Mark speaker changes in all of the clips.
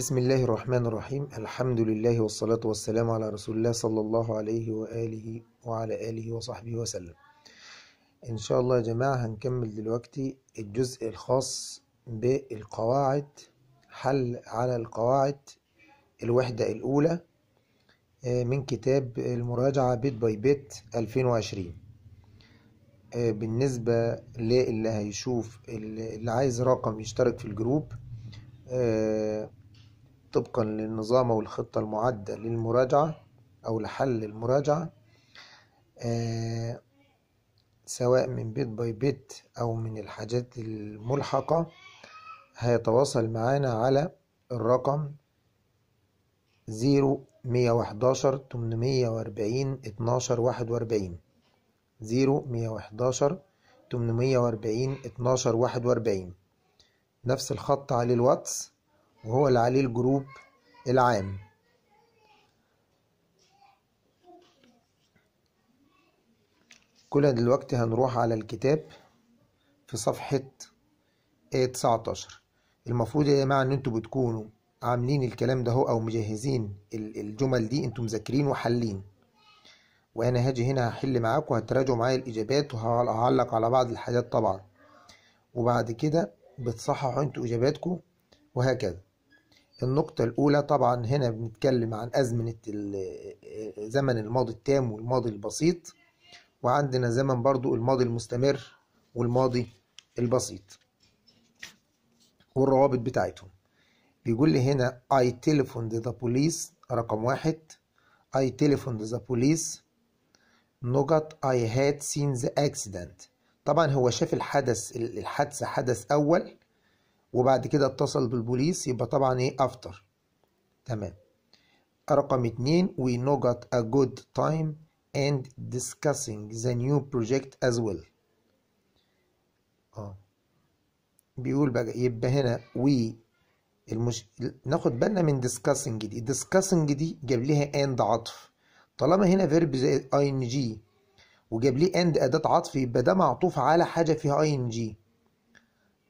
Speaker 1: بسم الله الرحمن الرحيم الحمد لله والصلاة والسلام على رسول الله صلى الله عليه وآله وعلى آله وصحبه وسلم إن شاء الله يا جماعة هنكمل دلوقتي الجزء الخاص بالقواعد حل على القواعد الوحدة الأولى آه، من كتاب المراجعة بيت باي بيت 2020 بالنسبة للي هيشوف اللي عايز رقم يشترك في الجروب آه، طبقا للنظام أو الخطة المعدة للمراجعة أو لحل المراجعة آه، سواء من بيت باي بيت أو من الحاجات الملحقة هيتواصل معانا على الرقم زيرو مية وحداشر تمنمية وأربعين اتناشر واحد وأربعين زيرو مية وحداشر تمنمية وأربعين اتناشر واحد وأربعين نفس الخط على الواتس وهو اللي عليه الجروب العام كل دلوقتي هنروح على الكتاب في صفحة 19 المفروض يا جماعة ان انتوا بتكونوا عاملين الكلام ده او مجهزين الجمل دي انتوا مذاكرين وحلين وانا هاجي هنا هحل معاك وهتراجعوا معايا الاجابات وهعلق على بعض الحاجات طبعا وبعد كده بتصححوا انتوا اجاباتكم وهكذا النقطة الأولى طبعا هنا بنتكلم عن أزمنة زمن الماضي التام والماضي البسيط وعندنا زمن برضو الماضي المستمر والماضي البسيط والروابط بتاعتهم بيقول لي هنا I telephoned the police رقم واحد I telephoned the police نقط I had seen the accident طبعا هو شاف الحدث الحادثة حدث أول وبعد كده اتصل بالبوليس يبقى طبعا ايه افتر تمام رقم اتنين we know got a good time and discussing the new project as well اه بيقول بقى يبقى هنا we المش... ناخد بالنا من discussing دي discussing دي جاب لها and عطف طالما هنا فيرب زي ing وجاب ليه and أداة عطف يبقى ده معطوف على حاجة فيها ing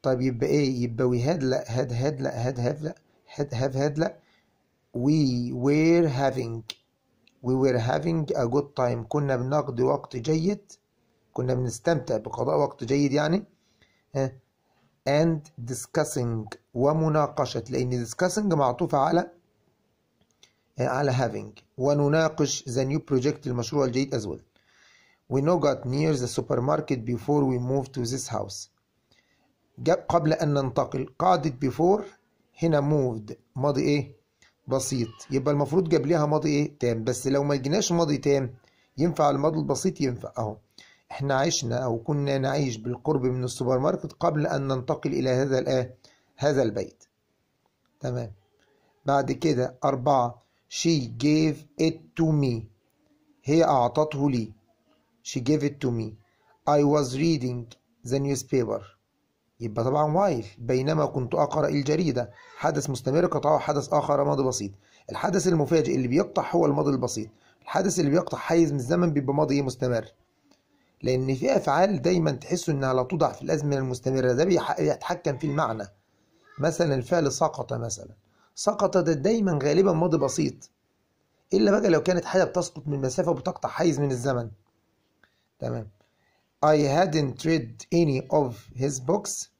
Speaker 1: طيب يبقى ايه يبقى وي هاد لا هاد هاد لا هاد هاد لا هاد هاف هاد لا وي وير هافينج وي وير هافينج ا جود تايم كنا بنقضي وقت جيد كنا بنستمتع بقضاء وقت جيد يعني اند discussing ومناقشة لأن discussing معطوفة على على هافينج ونناقش the new project المشروع الجيد ازول well we now got near the supermarket before we moved to this house قبل أن ننتقل قاعدة بيفور هنا مود ماضي إيه بسيط يبقى المفروض جاب ماضي إيه تام بس لو ما جيناش ماضي تام ينفع الماضي البسيط ينفع أهو إحنا عشنا أو كنا نعيش بالقرب من السوبر ماركت قبل أن ننتقل إلى هذا الآه هذا البيت تمام بعد كده أربعة she gave it to me هي أعطته لي she gave it to me I was reading the newspaper يبقى طبعا وايل بينما كنت أقرأ الجريدة حدث مستمر قطعه حدث آخر ماضي بسيط الحدث المفاجئ اللي بيقطع هو الماضي البسيط الحدث اللي بيقطع حيز من الزمن بيبقى ماضي مستمر لأن في أفعال دايما تحس إنها لا توضع في الأزمنة المستمرة ده بيتحكم في المعنى مثلا الفعل سقط مثلا سقط ده دايما غالبا ماضي بسيط إلا بقى لو كانت حاجة بتسقط من مسافة وبتقطع حيز من الزمن تمام I hadn't read any of his books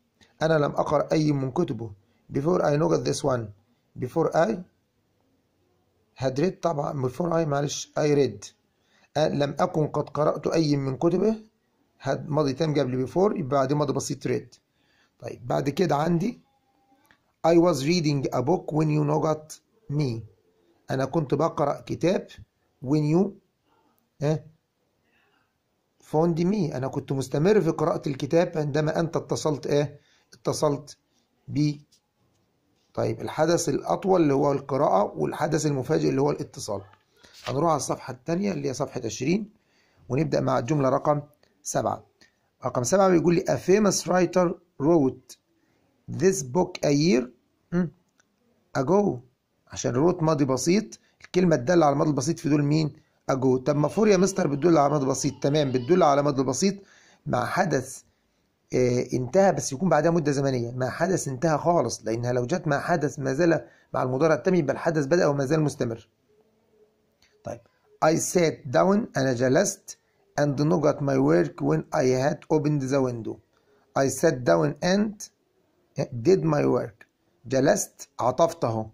Speaker 1: أنا لم أقرأ أي من كتبه before I look at this one before I had read طبعا before I معلش I read لم أكن قد قرأت أي من كتبه had ماضي تام قبل before يبقى بعد ماضي بسيط read طيب بعد كده عندي I was reading a book when you got me أنا كنت بقرأ كتاب when you ها فوند مي أنا كنت مستمر في قراءة الكتاب عندما أنت اتصلت إيه اتصلت ب طيب الحدث الأطول اللي هو القراءة والحدث المفاجئ اللي هو الاتصال هنروح على الصفحة الثانية اللي هي صفحة 20 ونبدأ مع الجملة رقم 7 رقم 7 بيقول لي a famous writer wrote this book a year ago عشان روت ماضي بسيط الكلمة تدل على الماضي البسيط في دول مين أجو طب ما فور يا مستر بتدل على الماضي البسيط تمام بتدل على الماضي البسيط مع حدث آه، انتهى بس يكون بعدها مدة زمنية ما حدث انتهى خالص لأنها لو جت ما حدث ما زال مع المضارع التام يبقى الحدث بدأ وما زال مستمر طيب I sat down أنا جلست and not my work when I had opened the window I sat down and did my work جلست عطفت اهو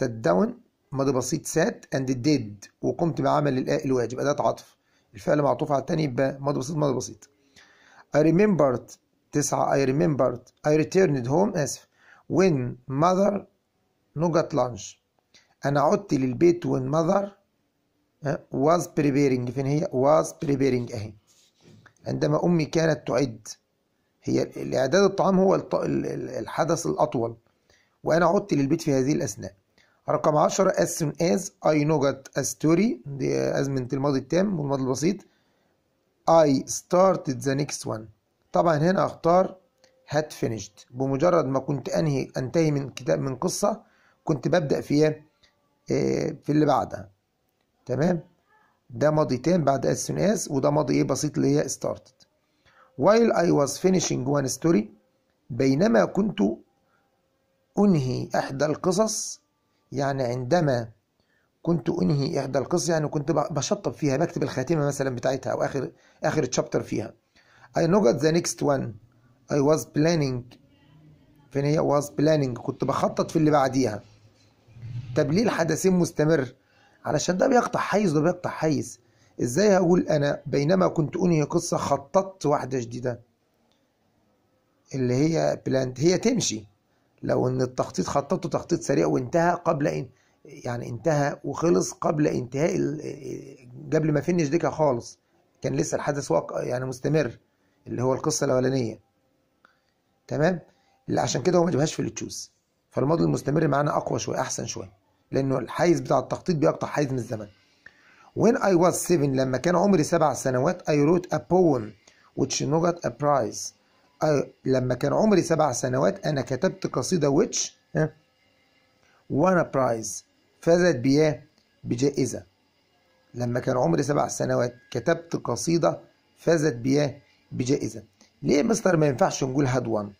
Speaker 1: sat down ماضي بسيط sat and did وقمت بعمل الواجب أداة عطف الفعل معطوف على التاني يبقى ماضي بسيط ماضي بسيط I remembered تسعة I remembered I returned home آسف when mother no got lunch أنا عدت للبيت when mother eh, was preparing فين هي was preparing أهي عندما أمي كانت تعد هي الإعداد الطعام هو الحدث الأطول وأنا عدت للبيت في هذه الأثناء رقم عشرة as soon as I got a story دي أزمنة الماضي التام والماضي البسيط I started the next one طبعا هنا اختار هات فينيشت بمجرد ما كنت انهي انتهي من كتاب من قصه كنت ببدا فيها إيه؟ إيه، في اللي بعدها تمام ده ماضي تام بعد اس ان اس وده ماضي ايه بسيط اللي هي started while I was finishing one story بينما كنت أنهي إحدى القصص يعني عندما كنت أنهي إحدى القصص يعني كنت بشطب فيها بكتب الخاتمة مثلا بتاعتها أو آخر آخر تشابتر فيها I know that the next one I was planning فين هي was planning كنت بخطط في اللي بعديها طب ليه الحدثين مستمر علشان ده بيقطع حيز وده بيقطع حيز ازاي هقول انا بينما كنت انهي قصه خططت واحده جديده اللي هي بلاند هي تمشي لو ان التخطيط خططته تخطيط سريع وانتهى قبل ان يعني انتهى وخلص قبل انتهاء قبل ما فينش ديكا خالص كان لسه الحدث واقع يعني مستمر اللي هو القصه الاولانيه تمام اللي عشان كده هو ما جابهاش في التشوز فالماضي المستمر معانا اقوى شويه احسن شويه لانه الحيز بتاع التخطيط بيقطع حيز من الزمن when I was 7 لما كان عمري سبع سنوات I wrote a poem which not a prize I... لما كان عمري سبع سنوات انا كتبت قصيده which won a prize فازت بياه بجائزه لما كان عمري سبع سنوات كتبت قصيده فازت بياه بجائزة ليه مستر ما ينفعش نقول هاد وان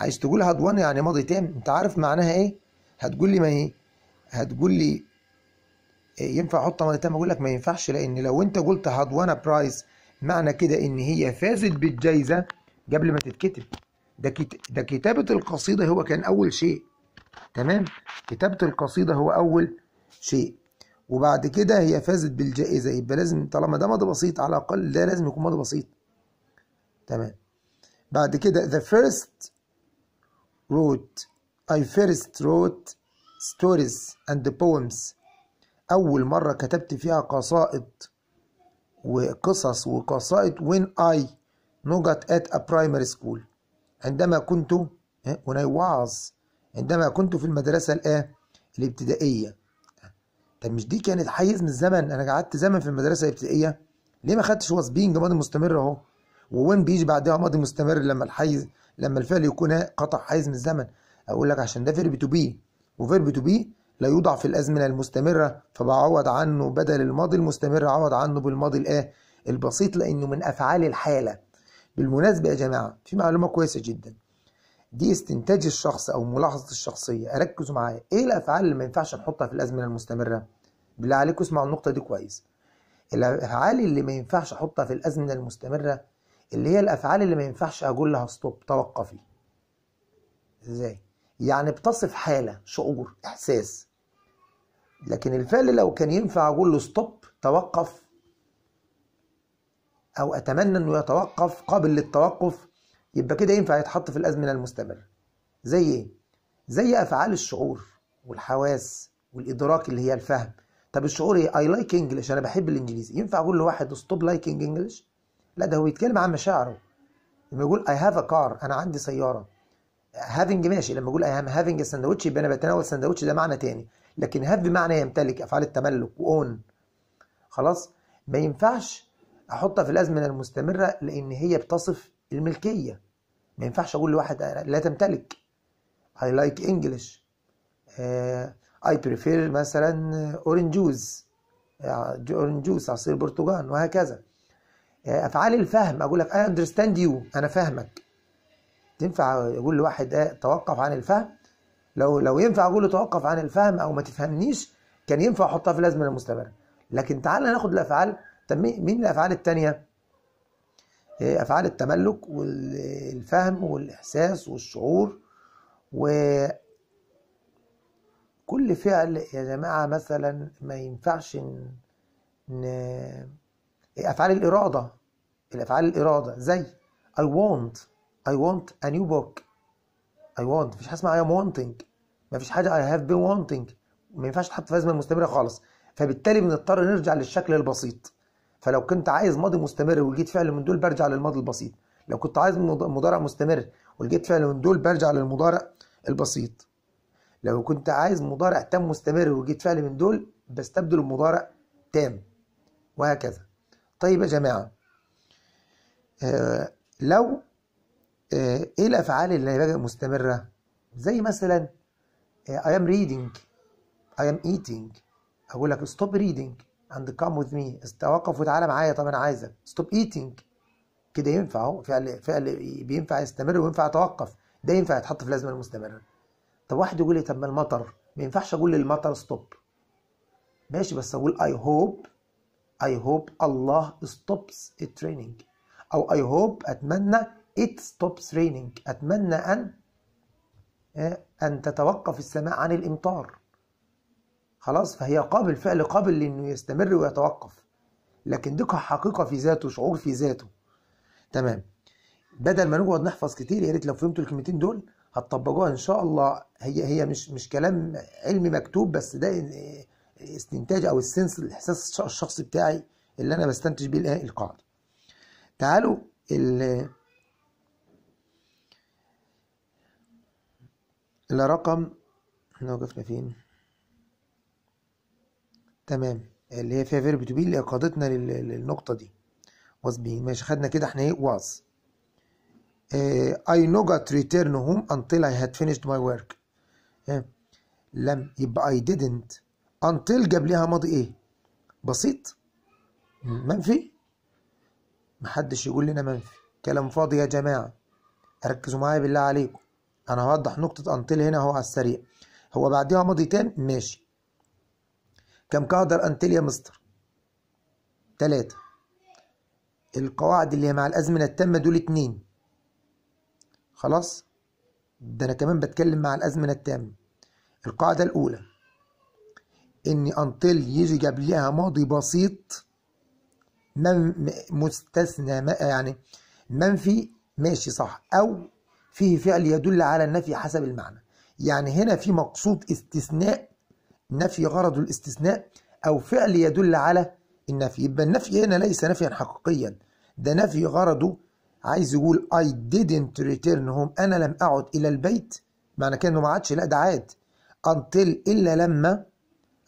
Speaker 1: عايز تقول هاد وان يعني ماضي تام انت عارف معناها ايه هتقول لي ما ايه هتقول لي إيه، ينفع احط ماضي تام اقول لك ما ينفعش لان لو انت قلت هاد وان برايس معنى كده ان هي فازت بالجائزة قبل ما تتكتب ده ده كتابة القصيدة هو كان أول شيء تمام كتابة القصيدة هو أول شيء وبعد كده هي فازت بالجائزة يبقى لازم طالما ده ماضي بسيط على الأقل ده لازم يكون ماضي بسيط تمام بعد كده the first wrote I first wrote stories and poems أول مرة كتبت فيها قصائد وقصص وقصائد when I نوجت at a primary school عندما كنت when I was عندما كنت في المدرسة الآن الابتدائية طب مش دي كانت حيز من الزمن أنا قعدت زمن في المدرسة الابتدائية ليه ما خدتش was ماضي مستمر أهو ووين بيجي بعدها ماضي مستمر لما الحيز لما الفعل يكون قطع حيز من الزمن اقول لك عشان ده فيرب تو بي وفيرب تو بي لا يوضع في الازمنه المستمره فبعوض عنه بدل الماضي المستمر عوض عنه بالماضي الايه البسيط لانه من افعال الحاله بالمناسبه يا جماعه في معلومه كويسه جدا دي استنتاج الشخص او ملاحظه الشخصيه ركزوا معايا ايه الافعال اللي ما ينفعش نحطها في الازمنه المستمره بالله عليكم اسمعوا النقطه دي كويس الافعال اللي ما ينفعش احطها في الازمنه المستمره اللي هي الافعال اللي ما ينفعش اقول لها ستوب توقفي ازاي يعني بتصف حاله شعور احساس لكن الفعل لو كان ينفع اقول له ستوب توقف او اتمنى انه يتوقف قابل للتوقف يبقى كده ينفع يتحط في الازمنه المستمره زي ايه زي افعال الشعور والحواس والادراك اللي هي الفهم طب الشعور ايه اي لايك انجلش انا بحب الانجليزي ينفع اقول لواحد ستوب لايكينج انجلش لا ده هو بيتكلم عن مشاعره لما يقول اي هاف ا كار انا عندي سياره هافنج ماشي لما اقول اي ام هافنج ساندوتش يبقى انا بتناول ساندوتش ده معنى تاني لكن هاف بمعنى يمتلك افعال التملك واون خلاص ما ينفعش احطها في الازمنه المستمره لان هي بتصف الملكيه ما ينفعش اقول لواحد لا تمتلك اي لايك انجلش اي بريفير مثلا اورنج جوز اورنج جوز عصير برتقال وهكذا آه، افعال الفهم اقول لك اي اندرستاند يو انا فاهمك تنفع اقول لواحد آه، توقف عن الفهم لو لو ينفع اقول له توقف عن الفهم او ما تفهمنيش كان ينفع احطها في الازمنه المستمره لكن تعال ناخد الافعال طب مين الافعال الثانيه آه، افعال التملك والفهم والاحساس والشعور و كل فعل يا جماعه مثلا ما ينفعش ن... أفعال الإرادة الأفعال الإرادة زي I want I want a new book I want مفيش حاجة اسمها I am wanting مفيش حاجة I have been wanting ما ينفعش تحط في أزمة مستمرة خالص فبالتالي بنضطر نرجع للشكل البسيط فلو كنت عايز ماضي مستمر ولقيت فعل من دول برجع للماضي البسيط لو كنت عايز مضارع مستمر ولقيت فعل من دول برجع للمضارع البسيط لو كنت عايز مضارع تام مستمر ولقيت فعل من دول بستبدل المضارع تام وهكذا طيب يا جماعة آه لو آه ايه الافعال اللي هي مستمرة زي مثلا آه I am reading I am eating اقول لك stop reading and come with me استوقف وتعالى معايا طب انا عايزك stop eating كده ينفع اهو فعل فعل بينفع يستمر وينفع يتوقف ده ينفع يتحط في لازمه مستمره طب واحد يقول لي طب ما المطر ما ينفعش اقول للمطر ستوب ماشي بس اقول اي هوب I hope Allah stops it raining أو I hope أتمنى it stops raining أتمنى أن إيه, أن تتوقف السماء عن الإمطار خلاص فهي قابل فعل قابل لأنه يستمر ويتوقف لكن دي حقيقة في ذاته شعور في ذاته تمام بدل ما نقعد نحفظ كتير يا ريت لو فهمتوا الكلمتين دول هتطبقوها ان شاء الله هي هي مش مش كلام علمي مكتوب بس ده استنتاج او السنس الاحساس الشخصي بتاعي اللي انا بستنتج بيه القاعده تعالوا ال الى رقم احنا وقفنا فين تمام اللي هي فيها فيرب تو بي اللي قادتنا للنقطه دي واز بي ماشي خدنا كده احنا ايه واز اي نوجت ريتيرن هوم انتل اي هاد فينيشد ماي ورك لم يبقى اي didn't انتل جاب ليها ماضي ايه بسيط منفي محدش يقول لنا منفي كلام فاضي يا جماعه ركزوا معايا بالله عليكم انا هوضح نقطه انتل هنا اهو على السريع هو بعديها ماضي تاني ماشي كم قادر انتل يا مستر تلاتة القواعد اللي هي مع الازمنه التامه دول اتنين خلاص ده انا كمان بتكلم مع الازمنه التامه القاعده الاولى ان انتل يجي قبلها ماضي بسيط من مستثنى يعني منفي ماشي صح او فيه فعل يدل على النفي حسب المعنى يعني هنا في مقصود استثناء نفي غرض الاستثناء او فعل يدل على النفي يبقى النفي هنا ليس نفيا حقيقيا ده نفي غرضه عايز يقول I didn't return home أنا لم أعد إلى البيت معنى كده إنه ما عادش لا ده عاد until إلا لما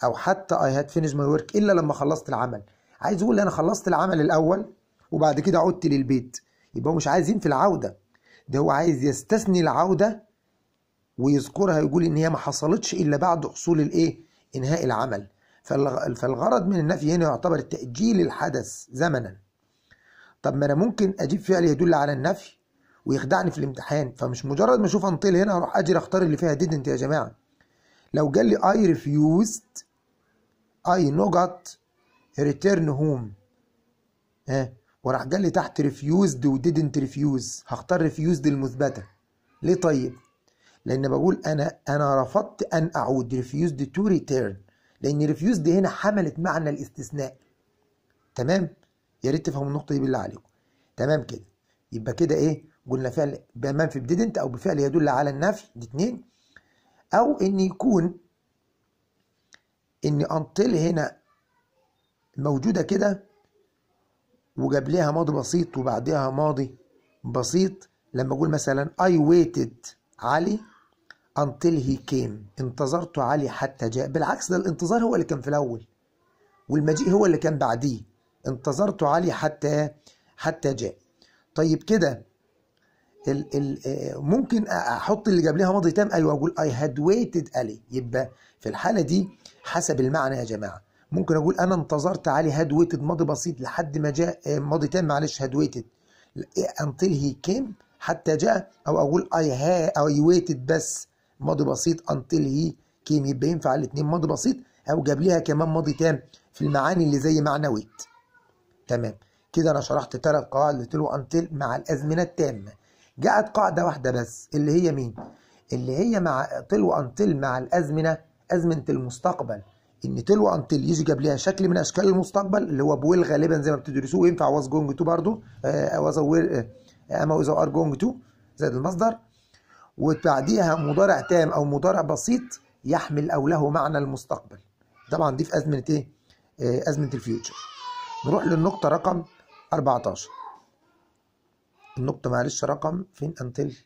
Speaker 1: او حتى اي هاد فينيش ماي ورك الا لما خلصت العمل عايز يقول انا خلصت العمل الاول وبعد كده عدت للبيت يبقى هو مش عايز في العوده ده هو عايز يستثني العوده ويذكرها يقول ان هي ما حصلتش الا بعد حصول الايه انهاء العمل فالغرض من النفي هنا يعتبر تاجيل الحدث زمنا طب ما انا ممكن اجيب فعل يدل على النفي ويخدعني في الامتحان فمش مجرد ما اشوف انطيل هنا اروح اجري اختار اللي فيها ديدنت يا جماعه لو لي I refused اي نوجت ريتيرن هوم ها وراح جالي تحت ريفيوزد وديدنت ريفيوز هختار ريفيوزد المثبته ليه طيب لان بقول انا انا رفضت ان اعود ريفيوزد تو ريتيرن لان ريفيوزد هنا حملت معنى الاستثناء تمام يا ريت تفهموا النقطه دي بالله عليكم تمام كده يبقى كده ايه قلنا فعل بمنفي بديدنت او بفعل يدل على النفي دي اتنين او ان يكون ان انطل هنا موجودة كده وجاب لها ماضي بسيط وبعدها ماضي بسيط لما اقول مثلا I waited علي until he came انتظرت علي حتى جاء بالعكس ده الانتظار هو اللي كان في الاول والمجيء هو اللي كان بعديه انتظرت علي حتى حتى جاء طيب كده ال ال آه، ممكن احط اللي جاب لها ماضي تام ايوه اقول اي هاد ويتد الي يبقى في الحاله دي حسب المعنى يا جماعه ممكن اقول انا انتظرت علي هاد ويتد ماضي بسيط لحد ما جاء آه، ماضي تام معلش هاد ويتد انتل هي كيم حتى جاء او اقول اي ها اي ويتد بس ماضي بسيط انتل هي كيم يبقى ينفع الاثنين ماضي بسيط او جاب لها كمان ماضي تام في المعاني اللي زي معنى ويت تمام كده انا شرحت ثلاث قواعد قلت له انتل مع الازمنه التامه جاءت قاعدة واحدة بس اللي هي مين؟ اللي هي مع تلو أنتل مع الأزمنة أزمنة المستقبل إن تلو أنتل يجي جاب ليها شكل من أشكال المستقبل اللي هو بويل غالبا زي ما بتدرسوه ينفع واز جونج تو برضه واز أما إذا أر جونج تو زائد المصدر وبعديها مضارع تام أو مضارع بسيط يحمل أو له معنى المستقبل طبعا دي في أزمنة إيه؟ آه، أزمنة الفيوتشر نروح للنقطة رقم 14 النقطة معلش رقم فين أنتل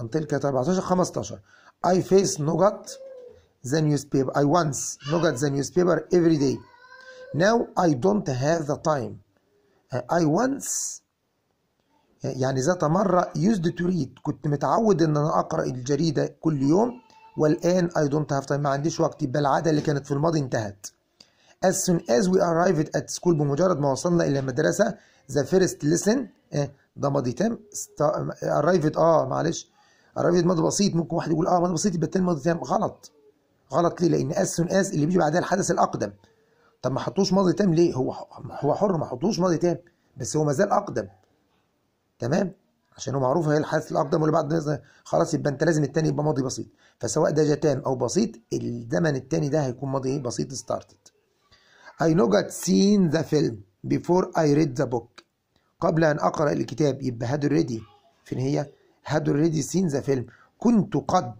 Speaker 1: أنتل كانت 14 15 I face نوجت the newspaper I once نوجت the newspaper every day now I don't have the time uh, I once uh, يعني ذات مرة used to read كنت متعود إن أنا أقرأ الجريدة كل يوم والآن I don't have time ما عنديش وقت يبقى العادة اللي كانت في الماضي انتهت as soon as we arrived at school بمجرد ما وصلنا إلى المدرسة ذا فيرست ليسن ايه ده ماضي تام ارايفد اه معلش ارايفد ماضي بسيط ممكن واحد يقول اه ماضي بسيط يبقى التاني ماضي تام غلط غلط ليه لان اس سون اس اللي بيجي بعدها الحدث الاقدم طب ما حطوش ماضي تام ليه هو هو حر ما حطوش ماضي تام بس هو مازال اقدم تمام عشان هو معروف هي الحدث الاقدم واللي بعد خلاص يبقى انت لازم التاني يبقى ماضي بسيط فسواء ده جتام او بسيط الزمن التاني ده هيكون ماضي بسيط ستارتد I know got seen the film before I read the book قبل أن أقرأ الكتاب يبقى had already فين هي had already seen the film كنت قد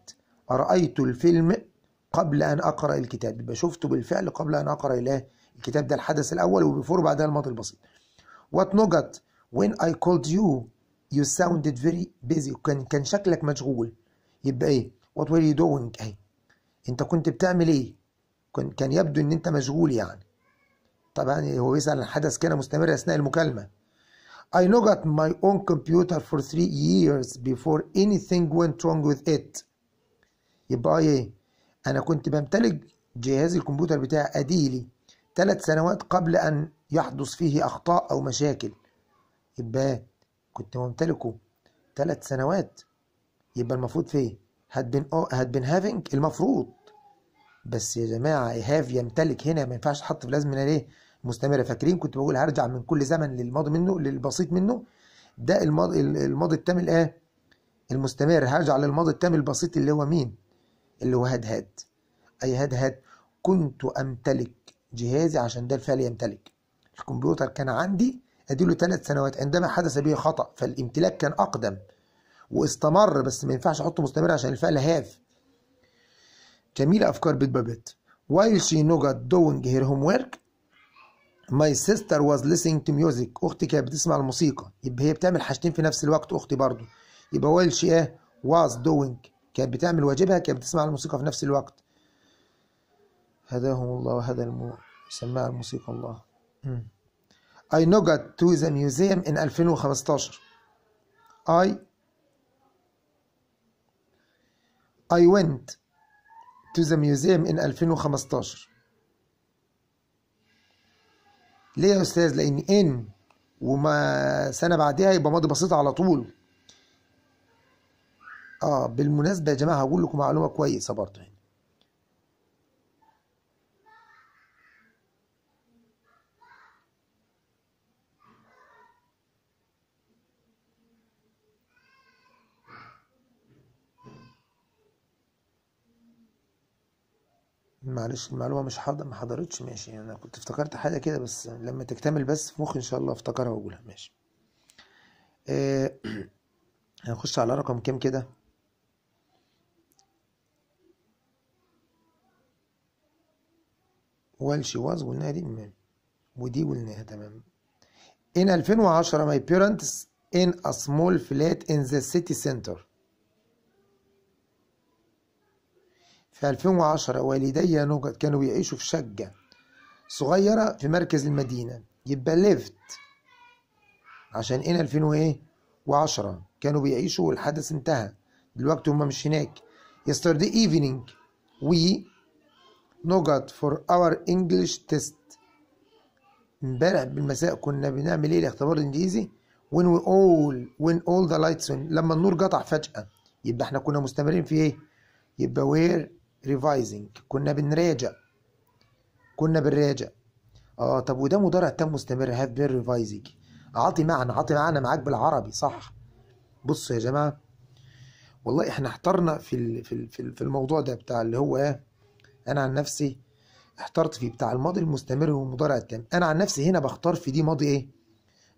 Speaker 1: رأيت الفيلم قبل أن أقرأ الكتاب يبقى شفته بالفعل قبل أن أقرأ إله الكتاب ده الحدث الأول وبيفور بعدها الماضي البسيط what نوجت when I called you you sounded very busy كان كان شكلك مشغول يبقى إيه what were you doing أهي أنت كنت بتعمل إيه كان يبدو إن أنت مشغول يعني طبعا يعني هو بيسأل عن حدث كان مستمر أثناء المكالمة I got my own computer for three years before anything went wrong with it يبقى ايه انا كنت بمتلك جهاز الكمبيوتر بتاعي اديلي ثلاث سنوات قبل ان يحدث فيه اخطاء او مشاكل يبقى إيه؟ كنت ممتلكه ثلاث سنوات يبقى المفروض فيه had been had been having المفروض بس يا جماعه ايهاف يمتلك هنا ما ينفعش تحط في الازمنه ليه؟ مستمره فاكرين كنت بقول هرجع من كل زمن للماضي منه للبسيط منه ده الماضي الماضي التام الايه؟ المستمر هرجع للماضي التام البسيط اللي هو مين؟ اللي هو هاد هاد اي هاد هاد كنت امتلك جهازي عشان ده الفعل يمتلك الكمبيوتر كان عندي اديله ثلاث سنوات عندما حدث به خطأ فالامتلاك كان اقدم واستمر بس ما ينفعش احطه مستمر عشان الفعل هاف جميلة أفكار بيت بابيت while she got doing her homework my sister was listening to music أختي كانت بتسمع الموسيقى يبقى هي بتعمل حاجتين في نفس الوقت أختي برضو يبقى while she إيه was doing كانت بتعمل واجبها كانت بتسمع الموسيقى في نفس الوقت هداهم الله وهدى المو... سماع الموسيقى الله I got to the museum in 2015 I I went to the museum in 2015 ليه يا استاذ لان ان وما سنه بعدها يبقى ماضي بسيط على طول اه بالمناسبه يا جماعه هقول لكم معلومه كويسه برضه معلش المعلومة مش حاضر ما حضرتش ماشي انا كنت افتكرت حاجة كده بس لما تكتمل بس في مخي ان شاء الله افتكرها واقولها ماشي آه هنخش على رقم كام كده والشي واز قلناها دي تمام ودي قلناها تمام In 2010 my parents in a small flat in the city center في 2010 والدي نجد كانوا بيعيشوا في شقة صغيرة في مركز المدينة يبقى ليفت عشان إيه 2010 وايه وعشرة كانوا بيعيشوا والحدث انتهى دلوقتي هما مش هناك yesterday evening we نجد for our English test امبارح بالمساء كنا بنعمل ايه الاختبار الانجليزي when we all when all the lights on لما النور قطع فجأة يبقى احنا كنا مستمرين في ايه يبقى where ريفايزنج كنا بنراجع كنا بنراجع اه طب وده مضارع تام مستمر هاف بير ريفايزنج اعطي معنى اعطي معنى معاك بالعربي صح بصوا يا جماعه والله احنا احترنا في في في الموضوع ده بتاع اللي هو ايه انا عن نفسي احترت فيه بتاع الماضي المستمر والمضارع التام انا عن نفسي هنا بختار في دي ماضي ايه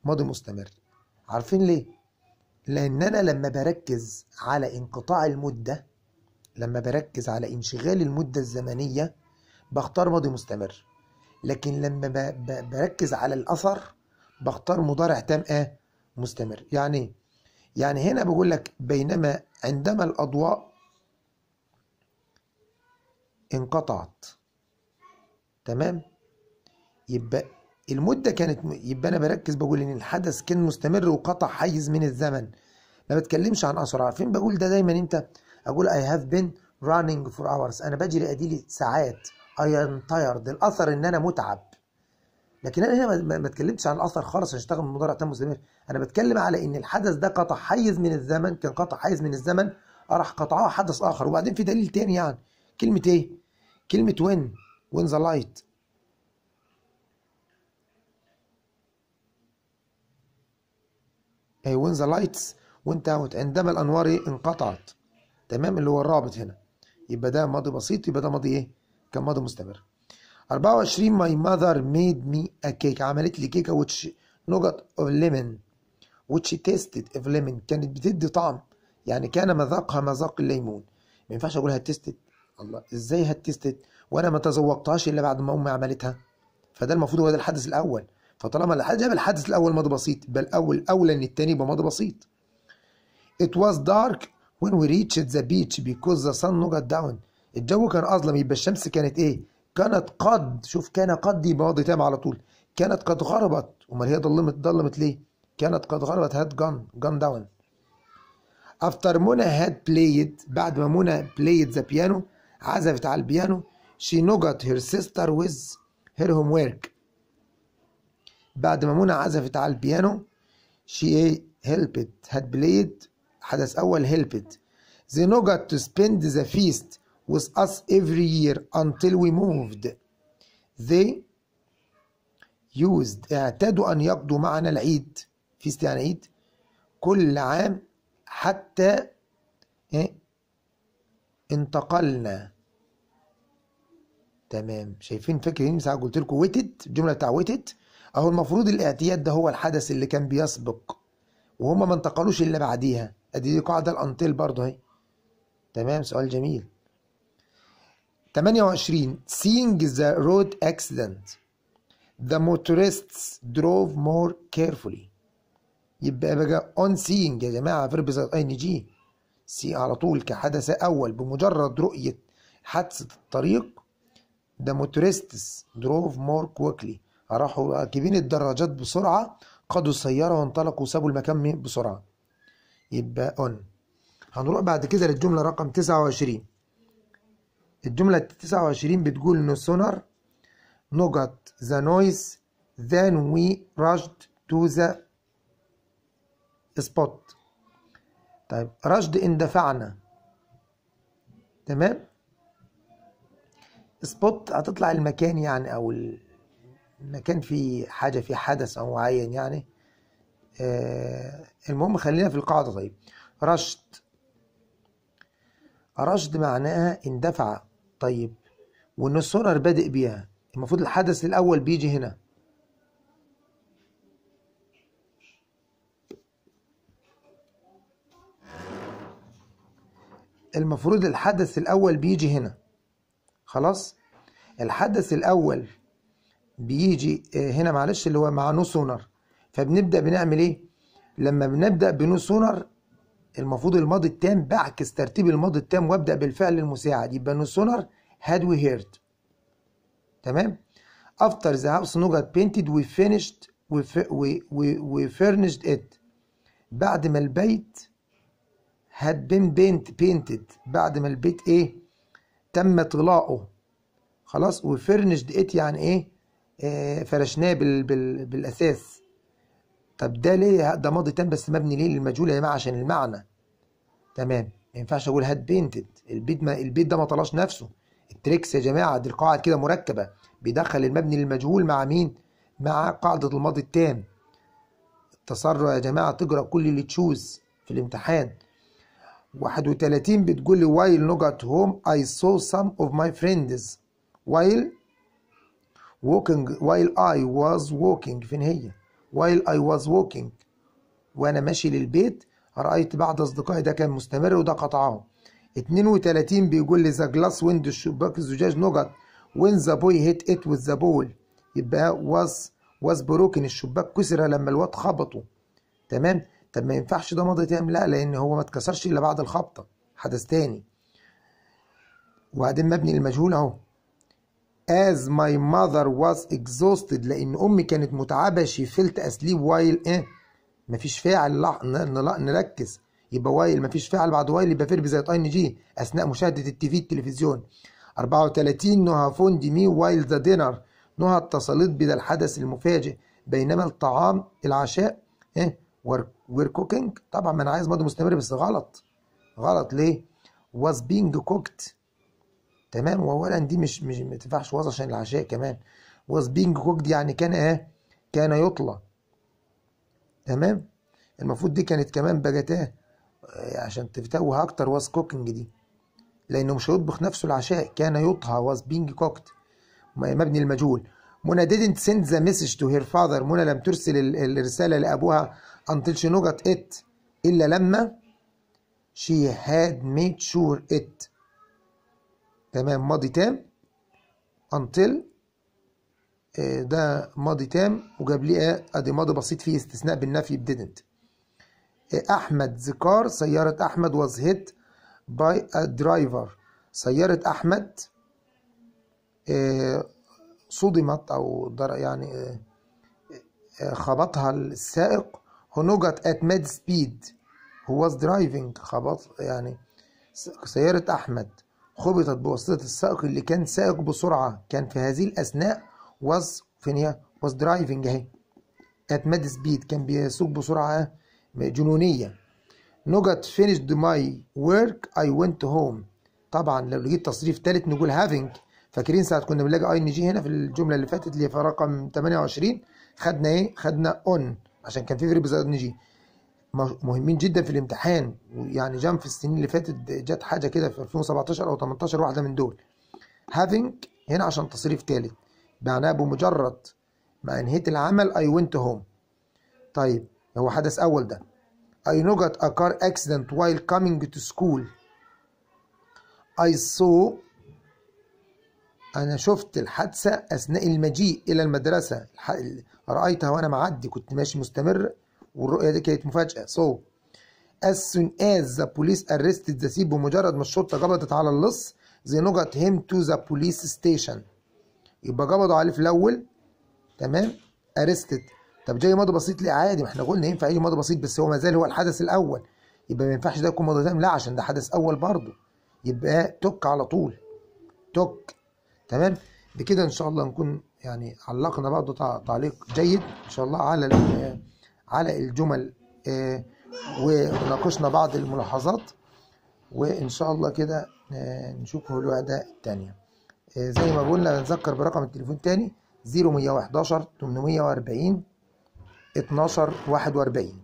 Speaker 1: ماضي مستمر عارفين ليه لان انا لما بركز على انقطاع المده لما بركز على انشغال المدة الزمنية بختار ماضي مستمر لكن لما بركز على الأثر بختار مضارع تام آه مستمر يعني يعني هنا بقول لك بينما عندما الأضواء انقطعت تمام يبقى المدة كانت م... يبقى أنا بركز بقول إن الحدث كان مستمر وقطع حيز من الزمن ما بتكلمش عن أسرع فين بقول ده دا دايما أنت اقول I have been running for hours انا بجري اديلي ساعات I am tired الاثر ان انا متعب لكن انا هنا ما اتكلمتش عن الاثر خالص عشان من مضارع تام مستمر انا بتكلم على ان الحدث ده قطع حيز من الزمن كان قطع حيز من الزمن راح قطعه حدث اخر وبعدين في دليل تاني يعني كلمه ايه كلمه وين وين ذا لايت اي وين ذا لايتس وانت عندما الانوار انقطعت تمام اللي هو الرابط هنا يبقى ده ماضي بسيط يبقى ده ماضي ايه كان ماضي مستمر 24 ماي ماذر ميد مي ا كيك عملت لي كيكه وتش نقط اوف ليمون وتش تيستد اوف ليمون كانت بتدي طعم يعني كان مذاقها مذاق الليمون ما ينفعش اقولها تيستد الله ازاي هتستد وانا ما تذوقتهاش الا بعد ما امي عملتها فده المفروض هو ده الحدث الاول فطالما جاب الحدث الاول ماضي بسيط يبقى الاول اولى ان الثاني يبقى ماضي بسيط It was dark when we reached the beach because the sun no got down الجو كان اظلم يبقى الشمس كانت ايه كانت قد شوف كان قد يبقى ماضي تام على طول كانت قد غربت امال هي ضلمت ضلمت ليه كانت قد غربت هات جن جن داون افتر منى had بلايد بعد ما منى بلايد ذا بيانو عزفت على البيانو she نوجت her sister with her homework بعد ما منى عزفت على البيانو she helped had played حدث أول helped they got to spend the feast with us every year until we moved they used اعتادوا أن يقضوا معنا العيد فيست يعني عيد كل عام حتى إيه؟ انتقلنا تمام شايفين فاكرين ساعه قلت لكم ويتد الجمله بتاع ويتد اهو المفروض الاعتياد ده هو الحدث اللي كان بيسبق وهما ما انتقلوش الا بعديها ادي دي قاعده الانتيل برضه اهي تمام سؤال جميل 28 seeing the road accident the motorists drove more carefully يبقى بقى on seeing يا جماعه فيرب ان جي سي على طول كحدث اول بمجرد رؤيه حادثه الطريق the motorists drove more quickly راحوا راكبين الدراجات بسرعه قادوا السياره وانطلقوا وسابوا المكان بسرعه يبقى on هنروح بعد كده للجملة رقم 29 الجملة 29 بتقول إنه sooner نقط ذا نويز than we rushed to the spot طيب رشد اندفعنا تمام سبوت هتطلع المكان يعني او المكان فيه حاجه فيه حدث او معين يعني آه، المهم خلينا في القاعدة طيب رشد رشد معناها اندفع طيب وان السرر بادئ بيها المفروض الحدث الاول بيجي هنا المفروض الحدث الاول بيجي هنا خلاص الحدث الاول بيجي آه، هنا معلش اللي هو مع نو سونار فبنبدأ بنعمل إيه؟ لما بنبدأ بنو سونار المفروض الماضي التام بعكس ترتيب الماضي التام وابدأ بالفعل المساعد يبقى نو سونار هاد وي هيرد تمام؟ after the house نوجت painted we finished فينيشد وي فيرنيشد ات furnished it بعد ما البيت had been بينت painted بعد ما البيت ايه تم طلاؤه خلاص وفرنشد ات يعني ايه, آه فرشناه بال, بال, بالاساس طب ده ليه ده ماضي تام بس مبني ليه للمجهول يا جماعه عشان المعنى تمام ما ينفعش اقول هاد بينتد البيت ما البيت ده ما طلعش نفسه التريكس يا جماعه دي القاعده كده مركبه بيدخل المبني للمجهول مع مين مع قاعده الماضي التام التسرع يا جماعه تقرا كل اللي تشوز في الامتحان 31 بتقول لي while not at home I saw some of my friends while walking while I was walking فين هي while I was walking وأنا ماشي للبيت رأيت بعض أصدقائي ده كان مستمر وده قطعه 32 بيقول لي ذا جلاس ويندو الشباك الزجاج نجت وين ذا بوي هيت ات وذ ذا بول يبقى واز واز بروكن الشباك كسر لما الواد خبطه تمام طب ما ينفعش ده ماضي تام لا لان هو ما اتكسرش الا بعد الخبطه حدث تاني وبعدين مبني المجهول اهو as my mother was exhausted لان امي كانت متعبه she felt asleep while ايه مفيش فاعل لا نركز يبقى وايل مفيش فاعل بعد وايل يبقى فيرب زائد ان جي اثناء مشاهده التي في التلفزيون 34 نوها فوند مي وايل ذا دينر نوها اتصلت بذا الحدث المفاجئ بينما الطعام العشاء ايه وير كوكينج طبعا ما انا عايز ماضي مستمر بس غلط غلط ليه was being cooked تمام واولا دي مش مش ما تنفعش واز عشان العشاء كمان واز بينج كوكد يعني كان ايه كان يطلى تمام المفروض دي كانت كمان بجتاه عشان تتوه اكتر واز كوكينج دي لانه مش هيطبخ نفسه العشاء كان يطهى واز بينج كوكد مبني المجهول منى didn't send the message to her father منى لم ترسل الرسالة لأبوها until she got it إلا لما she had made sure it تمام ماضي تام until آه، ده ماضي تام وجاب لي ايه آه، ادي ماضي بسيط فيه استثناء بالنفي didn't آه، احمد ذكار سياره احمد was hit by a driver سياره احمد صدمت او يعني خبطها السائق هنجت at mid speed هو was driving خبط يعني سيارة أحمد خبطت بواسطة السائق اللي كان سائق بسرعة كان في هذه الأثناء واز فين هي واز درايفنج أهي ات ماد سبيد كان بيسوق بسرعة جنونية نوجت فينيشد ماي ورك اي ونت هوم طبعا لو لقيت تصريف تالت نقول هافينج فاكرين ساعة كنا بنلاقي اي ان جي هنا في الجملة اللي فاتت اللي في رقم 28 خدنا ايه؟ خدنا اون عشان كان في فيرب زائد ان جي مهمين جدا في الامتحان يعني جام في السنين اللي فاتت جت حاجه كده في 2017 او 18 واحده من دول having هنا عشان تصريف ثالث معناه بمجرد ما انهيت العمل I went home طيب هو حدث اول ده I got a car accident while coming to school I saw أنا شفت الحادثة أثناء المجيء إلى المدرسة رأيتها وأنا معدي كنت ماشي مستمر والرؤيه دي كانت مفاجاه so as soon as the police arrested the thief بمجرد ما الشرطه قبضت على اللص they got him to the police station يبقى قبضوا عليه في الاول تمام arrested طب جاي ماضي بسيط ليه عادي ما احنا قلنا ينفع يجي ماضي بسيط بس هو ما زال هو الحدث الاول يبقى ما ينفعش ده يكون ماضي تام لا عشان ده حدث اول برضه يبقى توك على طول توك تمام بكده ان شاء الله نكون يعني علقنا برضه تعليق جيد ان شاء الله على على الجمل آه، وناقشنا بعض الملاحظات وإن شاء الله كده آه، نشوفه الوحدة التانية آه، زي ما قلنا بنذكر برقم التليفون تاني 0111 840 1241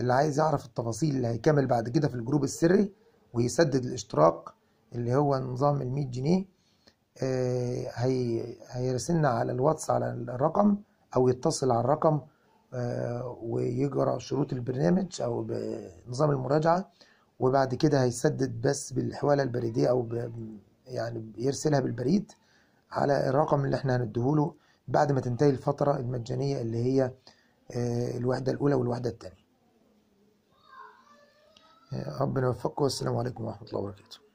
Speaker 1: اللي عايز يعرف التفاصيل اللي هيكمل بعد كده في الجروب السري ويسدد الاشتراك اللي هو نظام ال 100 جنيه هيرسلنا على الواتس على الرقم او يتصل على الرقم آه، ويجرى شروط البرنامج او نظام المراجعه وبعد كده هيسدد بس بالحواله البريديه او يعني يرسلها بالبريد على الرقم اللي احنا هنديهوله بعد ما تنتهي الفتره المجانيه اللي هي آه، الوحده الاولى والوحده الثانيه آه، ربنا يوفقكم والسلام عليكم ورحمه الله وبركاته